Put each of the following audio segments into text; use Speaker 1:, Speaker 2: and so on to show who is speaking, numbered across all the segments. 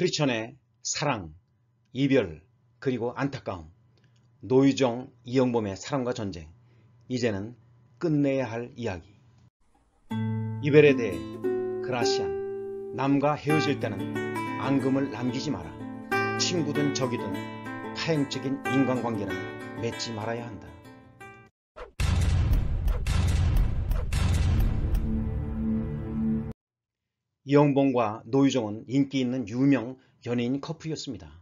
Speaker 1: 크리천의 사랑, 이별, 그리고 안타까움, 노유정, 이영범의 사랑과 전쟁, 이제는 끝내야 할 이야기. 이별에 대해 그라시안, 남과 헤어질 때는 앙금을 남기지 마라. 친구든 적이든 타행적인 인간관계는 맺지 말아야 한다. 이영범과 노유정은 인기 있는 유명 연예인 커플이었습니다.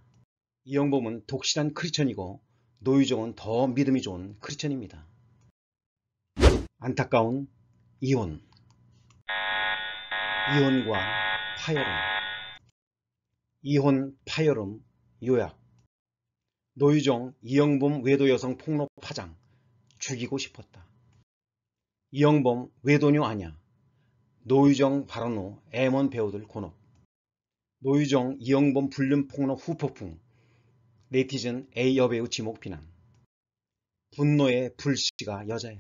Speaker 1: 이영범은 독실한 크리천이고 노유정은 더 믿음이 좋은 크리천입니다. 안타까운 이혼 이혼과 파열음 이혼 파열음 요약 노유정 이영범 외도 여성 폭로 파장 죽이고 싶었다. 이영범 외도녀 아냐 노유정, 발언호, M1 배우들 본업 노유정, 이영범 불륜 폭로 후폭풍 네티즌 A 여배우 지목 비난 분노의 불씨가 여자야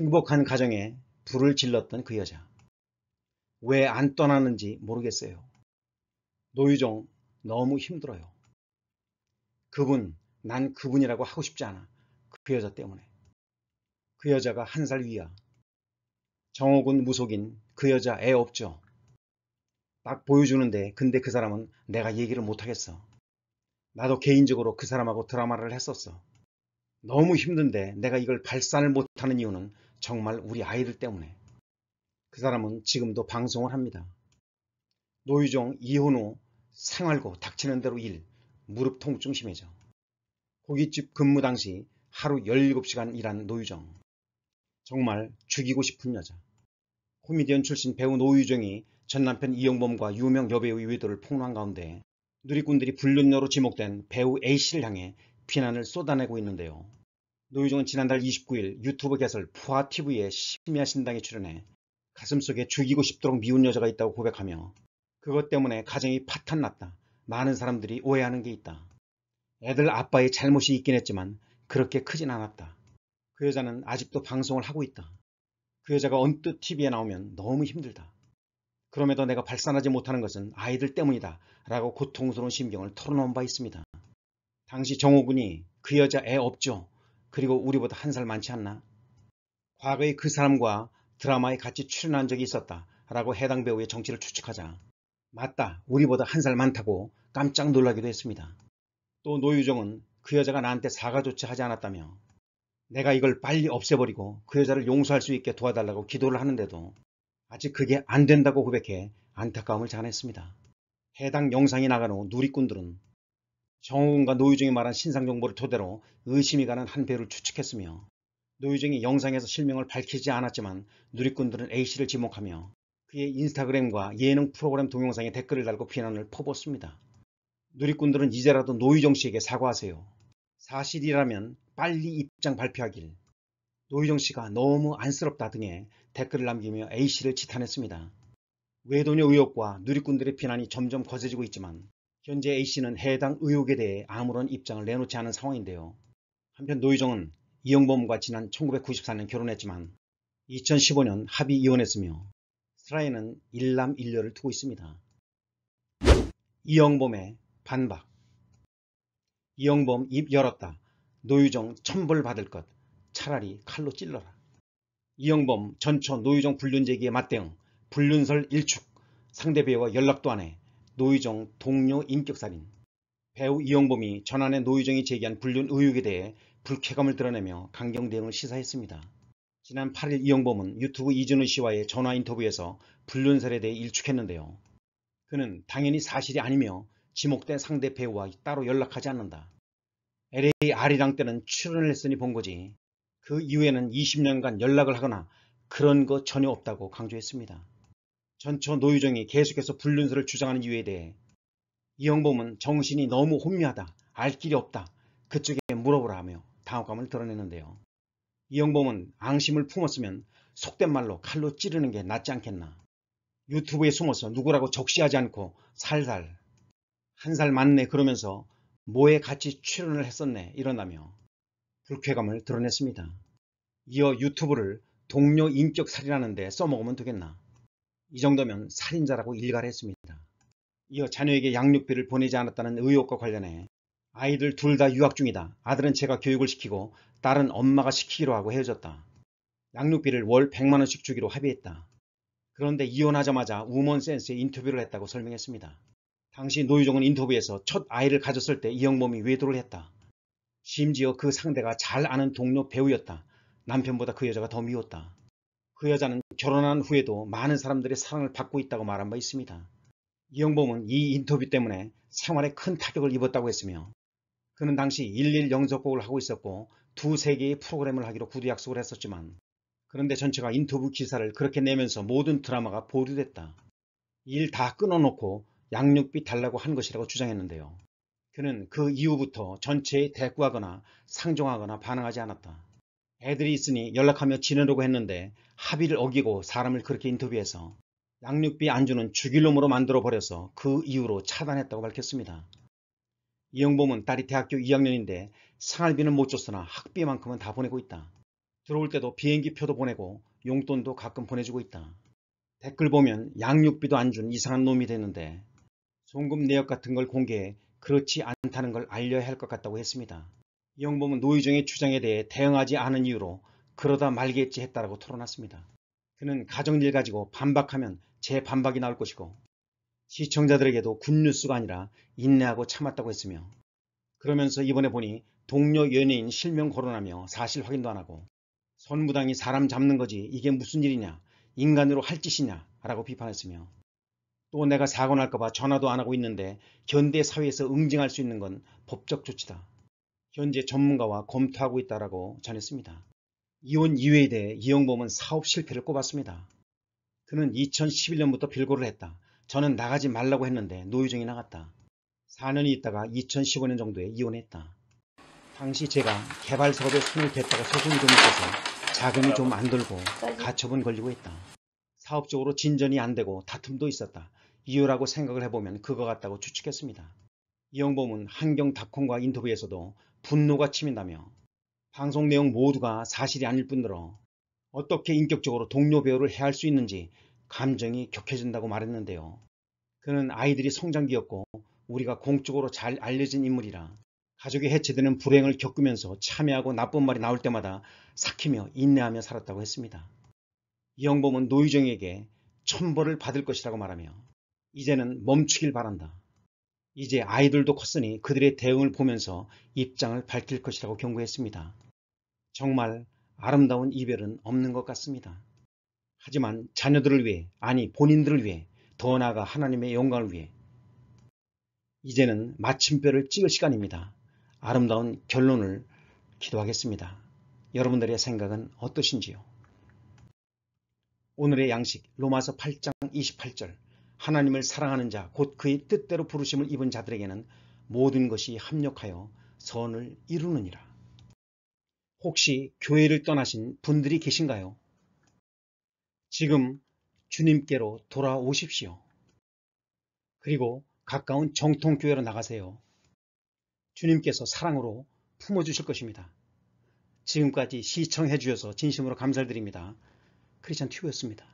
Speaker 1: 행복한 가정에 불을 질렀던 그 여자 왜 안 떠나는지 모르겠어요 노유정 너무 힘들어요 그분 난 그분이라고 하고 싶지 않아 그 여자 때문에 그 여자가 한 살 위야 정옥은 무속인 그 여자 애 없죠. 딱 보여주는데 근데 그 사람은 내가 얘기를 못하겠어. 나도 개인적으로 그 사람하고 드라마를 했었어. 너무 힘든데 내가 이걸 발산을 못하는 이유는 정말 우리 아이들 때문에. 그 사람은 지금도 방송을 합니다. 노유정 이혼 후 생활고 닥치는 대로 일, 무릎 통증 심해져. 고깃집 근무 당시 하루 17시간 일한 노유정. 정말 죽이고 싶은 여자. 코미디언 출신 배우 노유정이 전 남편 이영범과 유명 여배우의 외도를 폭로한 가운데 누리꾼들이 불륜녀로 지목된 배우 A씨를 향해 비난을 쏟아내고 있는데요. 노유정은 지난달 29일 유튜브 개설 푸아 t v 에 심야 신당에 출연해 가슴속에 죽이고 싶도록 미운 여자가 있다고 고백하며 그것 때문에 가정이 파탄 났다. 많은 사람들이 오해하는 게 있다. 애들 아빠의 잘못이 있긴 했지만 그렇게 크진 않았다. 그 여자는 아직도 방송을 하고 있다. 그 여자가 언뜻 TV에 나오면 너무 힘들다. 그럼에도 내가 발산하지 못하는 것은 아이들 때문이다 라고 고통스러운 심경을 털어놓은 바 있습니다. 당시 정호군이 그 여자 애 없죠. 그리고 우리보다 한 살 많지 않나? 과거에 그 사람과 드라마에 같이 출연한 적이 있었다 라고 해당 배우의 정치를 추측하자 맞다 우리보다 한 살 많다고 깜짝 놀라기도 했습니다. 또 노유정은 그 여자가 나한테 사과조차 하지 않았다며 내가 이걸 빨리 없애버리고 그 여자를 용서할 수 있게 도와달라고 기도를 하는데도 아직 그게 안 된다고 고백해 안타까움을 자아냈습니다. 해당 영상이 나간 후 누리꾼들은 정우군과 노유정이 말한 신상 정보를 토대로 의심이 가는 한 배를 추측했으며 노유정이 영상에서 실명을 밝히지 않았지만 누리꾼들은 A씨를 지목하며 그의 인스타그램과 예능 프로그램 동영상에 댓글을 달고 비난을 퍼붓습니다. 누리꾼들은 이제라도 노유정 씨에게 사과하세요. 사실이라면 빨리 입장 발표하길 노유정 씨가 너무 안쓰럽다 등의 댓글을 남기며 A씨를 지탄했습니다. 외도녀 의혹과 누리꾼들의 비난이 점점 거세지고 있지만 현재 A씨는 해당 의혹에 대해 아무런 입장을 내놓지 않은 상황인데요. 한편 노유정은 이영범과 지난 1994년 결혼했지만 2015년 합의 이혼했으며 슬라에는 일남일녀를 두고 있습니다. 이영범의 반박 이영범 입 열었다. 노유정 천벌 받을 것 차라리 칼로 찔러라. 이영범 전처 노유정 불륜 제기에 맞대응 불륜설 일축 상대 배우와 연락도 안해 노유정 동료 인격살인 배우 이영범이 전환의 노유정이 제기한 불륜 의혹에 대해 불쾌감을 드러내며 강경 대응을 시사했습니다. 지난 8일 이영범은 유튜브 이준우 씨와의 전화 인터뷰에서 불륜설에 대해 일축했는데요. 그는 당연히 사실이 아니며 지목된 상대 배우와 따로 연락하지 않는다. LA 아리랑 때는 출연을 했으니 본 거지. 그 이후에는 20년간 연락을 하거나 그런 거 전혀 없다고 강조했습니다. 전처 노유정이 계속해서 불륜설을 주장하는 이유에 대해 이영범은 정신이 너무 혼미하다, 알 길이 없다, 그쪽에 물어보라 하며 당혹감을 드러내는데요. 이영범은 앙심을 품었으면 속된 말로 칼로 찌르는 게 낫지 않겠나. 유튜브에 숨어서 누구라고 적시하지 않고 살살 한 살 맞네 그러면서 뭐에 같이 출연을 했었네 일어나며 불쾌감을 드러냈습니다. 이어 유튜브를 동료 인격 살인하는데 써먹으면 되겠나 이 정도면 살인자라고 일갈 했습니다. 이어 자녀에게 양육비를 보내지 않았다는 의혹과 관련해 아이들 둘 다 유학 중이다. 아들은 제가 교육을 시키고 딸은 엄마가 시키기로 하고 헤어졌다. 양육비를 월 100만원씩 주기로 합의했다. 그런데 이혼하자마자 우먼센스에 인터뷰를 했다고 설명했습니다. 당시 노유정은 인터뷰에서 첫 아이를 가졌을 때 이영범이 외도를 했다. 심지어 그 상대가 잘 아는 동료 배우였다. 남편보다 그 여자가 더 미웠다. 그 여자는 결혼한 후에도 많은 사람들의 사랑을 받고 있다고 말한 바 있습니다. 이영범은 이 인터뷰 때문에 생활에 큰 타격을 입었다고 했으며 그는 당시 1일 영접곡을 하고 있었고 두세 계의 프로그램을 하기로 구두 약속을 했었지만 그런데 전체가 인터뷰 기사를 그렇게 내면서 모든 드라마가 보류됐다. 일 다 끊어놓고 양육비 달라고 한 것이라고 주장했는데요. 그는 그 이후부터 전체에 대꾸하거나 상종하거나 반응하지 않았다. 애들이 있으니 연락하며 지내려고 했는데 합의를 어기고 사람을 그렇게 인터뷰해서 양육비 안 주는 죽일놈으로 만들어버려서 그 이후로 차단했다고 밝혔습니다. 이영범은 딸이 대학교 2학년인데 생활비는 못 줬으나 학비만큼은 다 보내고 있다. 들어올 때도 비행기 표도 보내고 용돈도 가끔 보내주고 있다. 댓글 보면 양육비도 안 준 이상한 놈이 됐는데 송금 내역 같은 걸 공개해 그렇지 않다는 걸 알려야 할 것 같다고 했습니다. 이영범은 노유정의 주장에 대해 대응하지 않은 이유로 그러다 말겠지 했다라고 토론했습니다. 그는 가정일 가지고 반박하면 재반박이 나올 것이고 시청자들에게도 굿뉴스가 아니라 인내하고 참았다고 했으며 그러면서 이번에 보니 동료 연예인 실명 거론하며 사실 확인도 안 하고 선무당이 사람 잡는 거지 이게 무슨 일이냐 인간으로 할 짓이냐 라고 비판했으며 또 내가 사고 날까봐 전화도 안 하고 있는데 현대 사회에서 응징할 수 있는 건 법적 조치다. 현재 전문가와 검토하고 있다라고 전했습니다. 이혼 이외에 대해 이영범은 사업 실패를 꼽았습니다. 그는 2011년부터 빌고를 했다. 저는 나가지 말라고 했는데 노유정이 나갔다. 4년이 있다가 2015년 정도에 이혼했다. 당시 제가 개발 사업에 손을 댔다가 소송이 좀 있어서 자금이 좀안 들고 가처분 걸리고 했다. 사업적으로 진전이 안 되고 다툼도 있었다. 이유라고 생각을 해보면 그거 같다고 추측했습니다. 이영범은 한경닷컴과 인터뷰에서도 분노가 치민다며 방송 내용 모두가 사실이 아닐 뿐더러 어떻게 인격적으로 동료 배우를 해할 수 있는지 감정이 격해진다고 말했는데요. 그는 아이들이 성장기였고 우리가 공적으로 잘 알려진 인물이라 가족이 해체되는 불행을 겪으면서 참여하고 나쁜 말이 나올 때마다 삭히며 인내하며 살았다고 했습니다. 이영범은 노유정에게 천벌을 받을 것이라고 말하며 이제는 멈추길 바란다. 이제 아이들도 컸으니 그들의 대응을 보면서 입장을 밝힐 것이라고 경고했습니다. 정말 아름다운 이별은 없는 것 같습니다. 하지만 자녀들을 위해 아니 본인들을 위해 더 나아가 하나님의 영광을 위해 이제는 마침표를 찍을 시간입니다. 아름다운 결론을 기도하겠습니다. 여러분들의 생각은 어떠신지요? 오늘의 양식 로마서 8장 28절 하나님을 사랑하는 자, 곧 그의 뜻대로 부르심을 입은 자들에게는 모든 것이 합력하여 선을 이루느니라. 혹시 교회를 떠나신 분들이 계신가요? 지금 주님께로 돌아오십시오. 그리고 가까운 정통교회로 나가세요. 주님께서 사랑으로 품어주실 것입니다. 지금까지 시청해 주셔서 진심으로 감사드립니다. 크리스천 튜브였습니다.